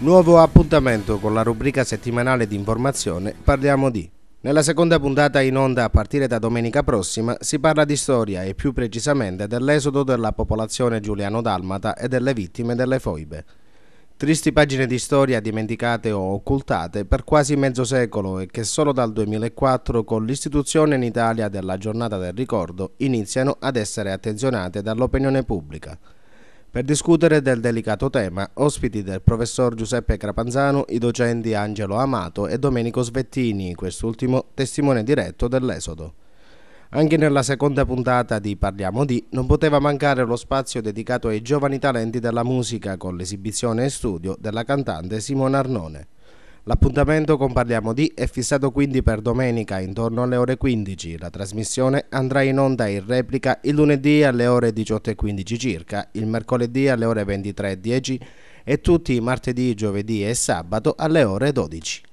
Nuovo appuntamento con la rubrica settimanale di informazione Parliamo di. Nella seconda puntata in onda a partire da domenica prossima si parla di storia e più precisamente dell'esodo della popolazione giuliano-dalmata e delle vittime delle foibe. Tristi pagine di storia dimenticate o occultate per quasi mezzo secolo e che solo dal 2004 con l'istituzione in Italia della giornata del ricordo iniziano ad essere attenzionate dall'opinione pubblica per discutere del delicato tema, ospiti del professor Giuseppe Crapanzano, i docenti Angelo Amato e Domenico Svettini, quest'ultimo testimone diretto dell'Esodo. Anche nella seconda puntata di Parliamo di non poteva mancare lo spazio dedicato ai giovani talenti della musica con l'esibizione e studio della cantante Simona Arnone. L'appuntamento con Parliamo di è fissato quindi per domenica intorno alle ore 15. La trasmissione andrà in onda in replica il lunedì alle ore 18.15 circa, il mercoledì alle ore 23.10 e tutti i martedì, giovedì e sabato alle ore 12.